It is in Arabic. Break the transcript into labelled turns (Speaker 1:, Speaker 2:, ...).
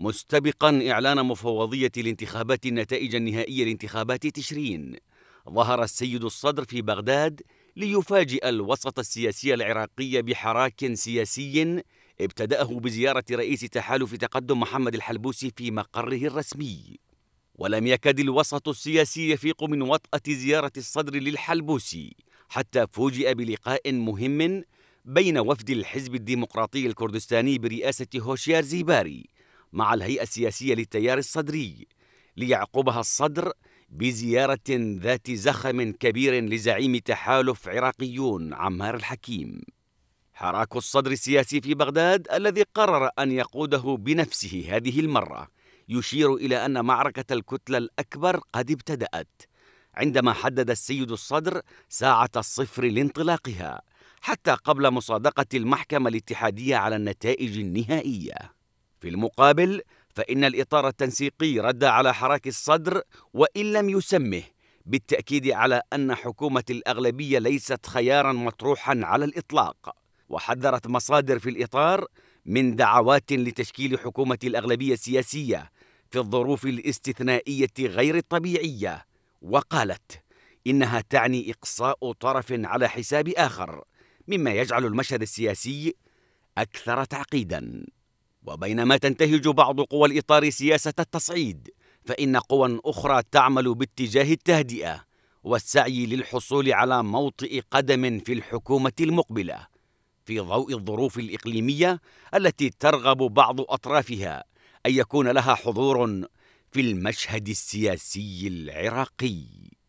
Speaker 1: مستبقا إعلان مفوضية الانتخابات النتائج النهائية لانتخابات تشرين ظهر السيد الصدر في بغداد ليفاجئ الوسط السياسي العراقي بحراك سياسي ابتدأه بزيارة رئيس تحالف تقدم محمد الحلبوسي في مقره الرسمي ولم يكد الوسط السياسي يفيق من وطأة زيارة الصدر للحلبوسي حتى فوجئ بلقاء مهم بين وفد الحزب الديمقراطي الكردستاني برئاسة هوشيار زيباري مع الهيئة السياسية للتيار الصدري ليعقبها الصدر بزيارة ذات زخم كبير لزعيم تحالف عراقيون عمار الحكيم حراك الصدر السياسي في بغداد الذي قرر أن يقوده بنفسه هذه المرة يشير إلى أن معركة الكتلة الأكبر قد ابتدأت عندما حدد السيد الصدر ساعة الصفر لانطلاقها حتى قبل مصادقة المحكمة الاتحادية على النتائج النهائية في المقابل فإن الإطار التنسيقي رد على حراك الصدر وإن لم يسمه بالتأكيد على أن حكومة الأغلبية ليست خيارا مطروحا على الإطلاق وحذرت مصادر في الإطار من دعوات لتشكيل حكومة الأغلبية السياسية في الظروف الاستثنائية غير الطبيعية وقالت إنها تعني إقصاء طرف على حساب آخر مما يجعل المشهد السياسي أكثر تعقيداً وبينما تنتهج بعض قوى الإطار سياسة التصعيد فإن قوى أخرى تعمل باتجاه التهدئة والسعي للحصول على موطئ قدم في الحكومة المقبلة في ضوء الظروف الإقليمية التي ترغب بعض أطرافها أن يكون لها حضور في المشهد السياسي العراقي